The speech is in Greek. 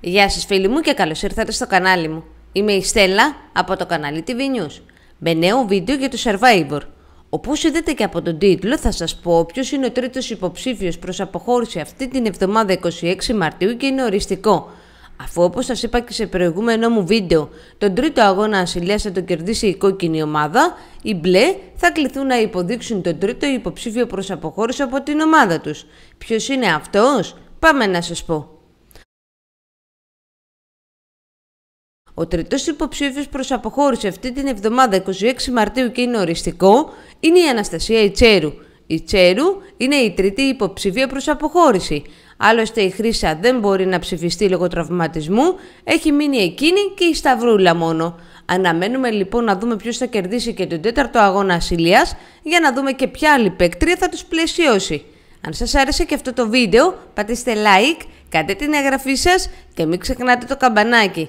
Γεια σας φίλοι μου και καλώς ήρθατε στο κανάλι μου. Είμαι η Στέλλα από το κανάλι TV News. Με νέο βίντεο για το Survivor. Όπως είδατε και από τον τίτλο θα σας πω ποιος είναι ο τρίτος υποψήφιος προς αποχώρηση αυτή την εβδομάδα 26 Μαρτίου και είναι οριστικό. Αφού όπως σας είπα και σε προηγούμενό μου βίντεο, τον τρίτο αγώνα ασυλίας θα το κερδίσει η κόκκινη ομάδα, οι μπλε θα κληθούν να υποδείξουν τον τρίτο υποψήφιο προς αποχώρηση από την ομάδα τους. Ποιος είναι αυτός? Πάμε να σας πω. Ο τρίτος υποψήφιος προς αποχώρηση αυτή την εβδομάδα 26 Μαρτίου και είναι οριστικό είναι η Αναστασία Ιτσέρου. Η Τσέρου είναι η τρίτη υποψήφια προς αποχώρηση. Άλλωστε η Χρύσα δεν μπορεί να ψηφιστεί λόγω τραυματισμού, έχει μείνει εκείνη και η Σταυρούλα μόνο. Αναμένουμε λοιπόν να δούμε ποιος θα κερδίσει και τον τέταρτο αγώνα ασυλίας για να δούμε και ποια άλλη παίκτρια θα τους πλαισιώσει. Αν σας άρεσε και αυτό το βίντεο, πατήστε like, κάντε την εγγραφή σας και μην ξεχνάτε το καμπανάκι.